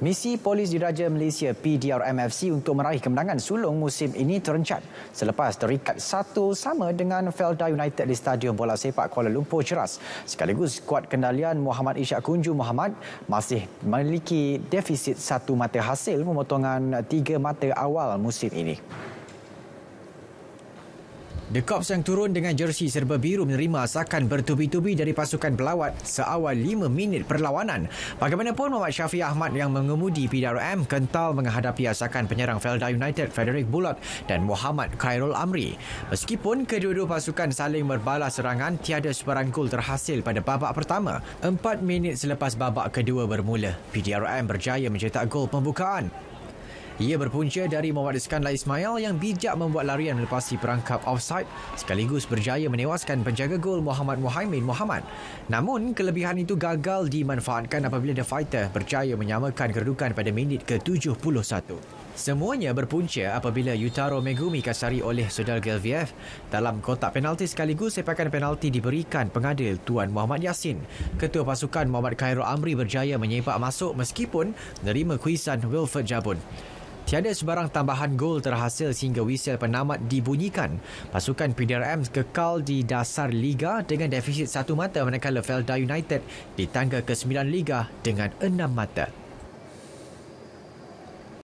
Misi Polis Diraja Malaysia PDRMFC untuk meraih kemenangan sulung musim ini terencat selepas terikat satu sama dengan Felda United di Stadium Bola Sepak Kuala Lumpur Ceras. Sekaligus kuat kendalian Muhammad Ishak Kunju Muhammad masih memiliki defisit satu mata hasil pemotongan tiga mata awal musim ini. The Cops yang turun dengan jersey serba biru menerima asakan bertubi-tubi dari pasukan pelawat seawal lima minit perlawanan. Bagaimanapun, Muhammad Syafi Ahmad yang mengemudi PDRM kental menghadapi asakan penyerang Felda United, Frederick Bullock dan Muhammad Khairul Amri. Meskipun kedua-dua pasukan saling berbalas serangan, tiada sebarang gol terhasil pada babak pertama. Empat minit selepas babak kedua bermula, PDRM berjaya mencetak gol pembukaan. Ia berpunca dari Muhammad Iskan Ismail yang bijak membuat larian melepasi perangkap offside sekaligus berjaya menewaskan penjaga gol Muhammad Muhaimin Muhammad. Namun, kelebihan itu gagal dimanfaatkan apabila The Fighter berjaya menyamakan kedudukan pada minit ke-71. Semuanya berpunca apabila Yutaro Megumi kasari oleh Sudal Gelviev dalam kotak penalti sekaligus sepakan penalti diberikan pengadil Tuan Muhammad Yassin. Ketua pasukan Muhammad Khairul Amri berjaya menyepak masuk meskipun menerima kuisan Wilford Jabun tiada sebarang tambahan gol terhasil sehingga whistle penamat dibunyikan. Pasukan PDRM kekal di dasar Liga dengan defisit satu mata manakala Felda United di tangga ke-9 Liga dengan enam mata.